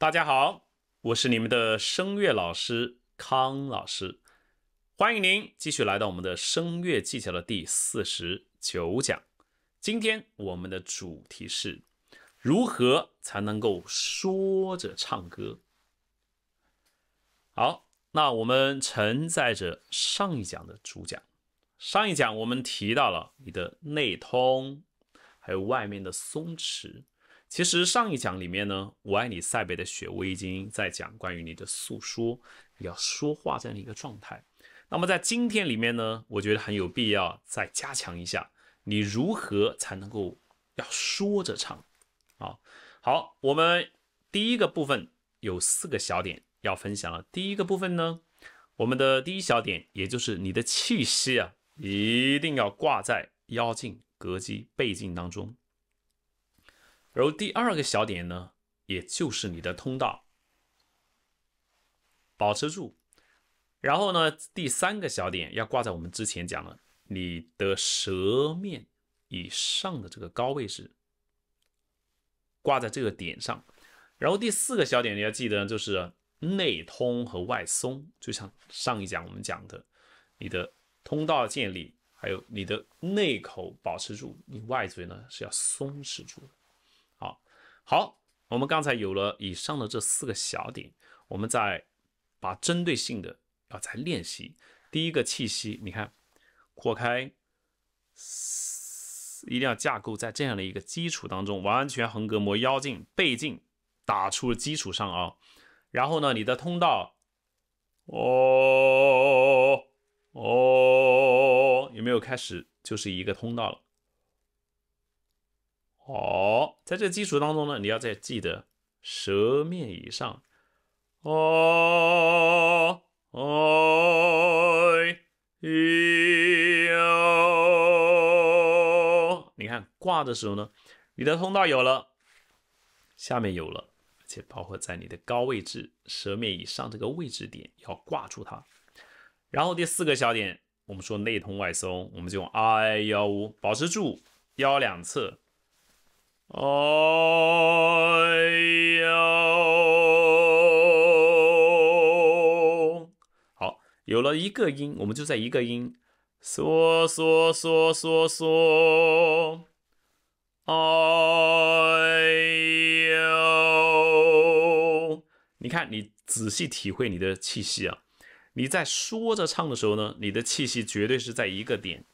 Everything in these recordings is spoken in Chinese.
大家好，我是你们的声乐老师康老师，欢迎您继续来到我们的声乐技巧的第四十九讲。今天我们的主题是如何才能够说着唱歌。好，那我们承载着上一讲的主讲，上一讲我们提到了你的内通，还有外面的松弛。其实上一讲里面呢，《我爱你，塞北的雪》，我已经在讲关于你的诉说，你要说话这样的一个状态。那么在今天里面呢，我觉得很有必要再加强一下，你如何才能够要说着唱啊？好，我们第一个部分有四个小点要分享了。第一个部分呢，我们的第一小点，也就是你的气息啊，一定要挂在腰颈、膈肌、背颈当中。然后第二个小点呢，也就是你的通道保持住。然后呢，第三个小点要挂在我们之前讲的你的舌面以上的这个高位置，挂在这个点上。然后第四个小点你要记得就是内通和外松，就像上一讲我们讲的，你的通道建立，还有你的内口保持住，你外嘴呢是要松弛住的。好，我们刚才有了以上的这四个小点，我们再把针对性的要再练习。第一个气息，你看，扩开，一定要架构在这样的一个基础当中，完全横膈膜、腰劲、背劲打出了基础上啊。然后呢，你的通道，哦哦，有没有开始，就是一个通道了。好，在这基础当中呢，你要再记得舌面以上，哦哦，哎你看挂的时候呢，你的通道有了，下面有了，而且包括在你的高位置舌面以上这个位置点要挂住它。然后第四个小点，我们说内通外松，我们就用 I 幺五保持住腰两侧。哎呦！好，有了一个音，我们就在一个音，嗦嗦嗦嗦嗦，哎呦！你看，你仔细体会你的气息啊，你在说着唱的时候呢，你的气息绝对是在一个点，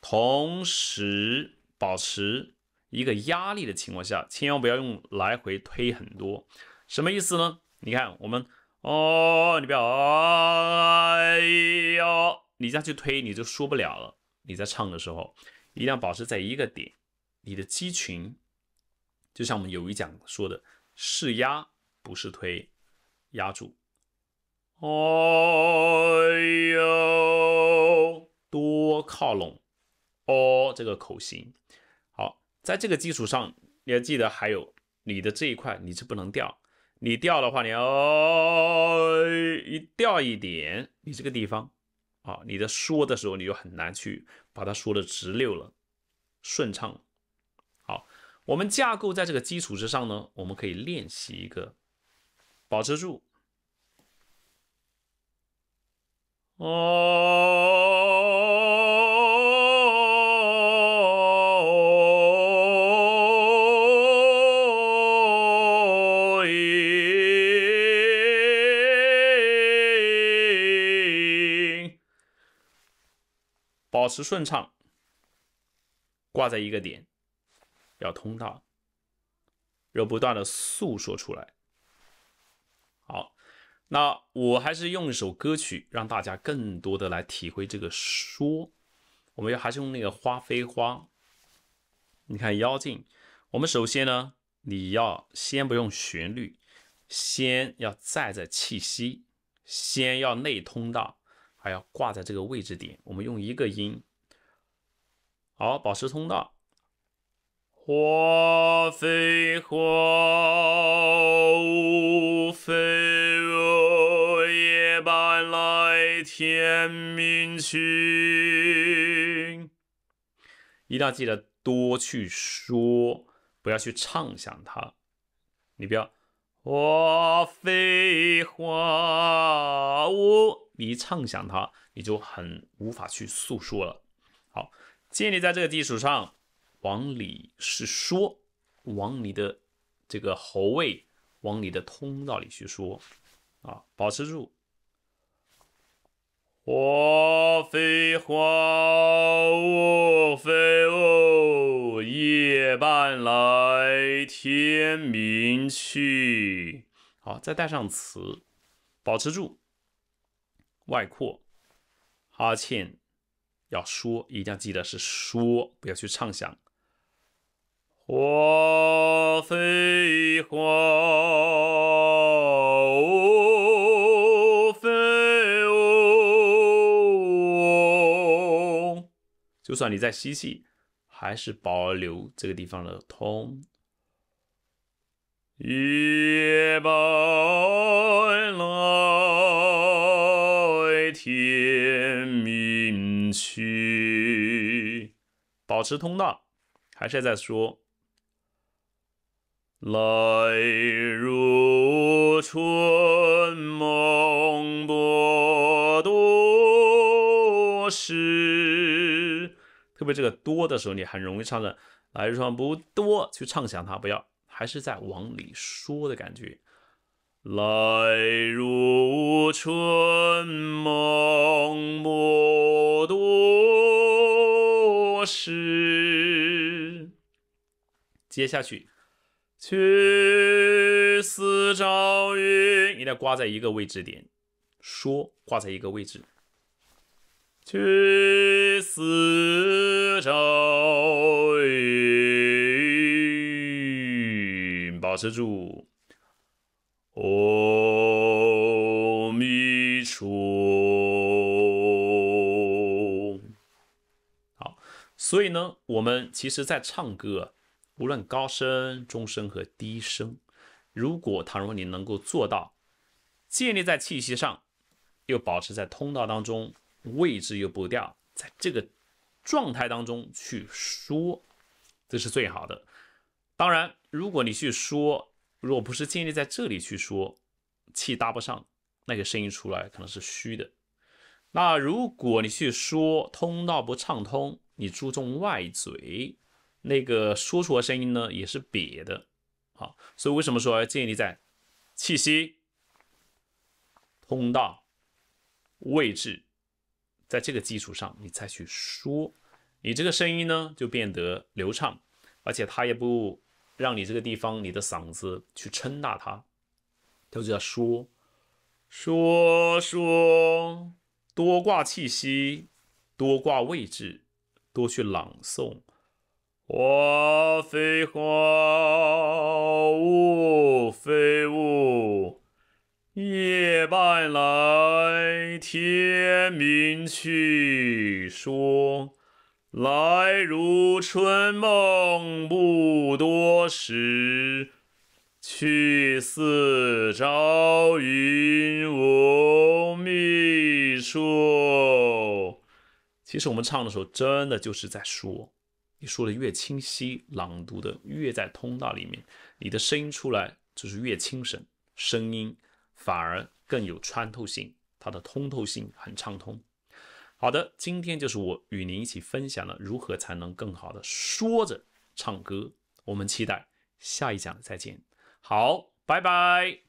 同时保持。一个压力的情况下，千万不要用来回推很多，什么意思呢？你看我们哦，你不要哎呦，你再去推你就说不了了。你在唱的时候，一定要保持在一个点，你的肌群就像我们有一讲说的，是压不是推，压住。哎呦，多靠拢哦，这个口型。在这个基础上，你要记得还有你的这一块，你是不能掉，你掉的话，你要一掉一点，你这个地方啊，你的说的时候你就很难去把它说的直溜了，顺畅。好，我们架构在这个基础之上呢，我们可以练习一个，保持住，哦。保持顺畅，挂在一个点，要通道，要不断的诉说出来。好，那我还是用一首歌曲，让大家更多的来体会这个说。我们要还是用那个《花非花》，你看妖精。我们首先呢，你要先不用旋律，先要在在气息，先要内通道。还要挂在这个位置点，我们用一个音，好，保持通道。花非花非雾，夜半来，天明去。一定要记得多去说，不要去畅想它，你不要。花非花无，你畅想它，你就很无法去诉说了。好，建立在这个基础上，往里是说，往你的这个喉位，往你的通道里去说，啊，保持住。我飞花我飞舞，夜半来，天明去。好，再带上词，保持住，外扩，哈欠要说，一定要记得是说，不要去唱响。花飞花。就算你在吸气，还是保留这个地方的通。夜半来天明去，保持通道，还是要再说。来如春梦不多时。为这个多的时候，你很容易唱的来日方不多，去畅想它，不要还是在往里说的感觉。来如春梦不多时，接下去去似朝云，你得挂在一个位置点，说挂在一个位置去。四周云，保持住，哦，咪虫。好，所以呢，我们其实在唱歌，无论高声、中声和低声，如果倘若你能够做到，建立在气息上，又保持在通道当中，位置又不掉。在这个状态当中去说，这是最好的。当然，如果你去说，如果不是建立在这里去说，气搭不上，那个声音出来可能是虚的。那如果你去说通道不畅通，你注重外嘴，那个说出的声音呢也是瘪的。好，所以为什么说要建立在气息、通道、位置？在这个基础上，你再去说，你这个声音呢就变得流畅，而且它也不让你这个地方你的嗓子去撑大它。它就叫说，说说多挂气息，多挂位置，多去朗诵。花飞花雾飞雾。夜半来，天明去。说来如春梦，不多时；去似朝云，无觅处。其实我们唱的时候，真的就是在说。你说的越清晰，朗读的越在通道里面，你的声音出来就是越清神，声音。反而更有穿透性，它的通透性很畅通。好的，今天就是我与您一起分享了如何才能更好的说着唱歌。我们期待下一讲再见。好，拜拜。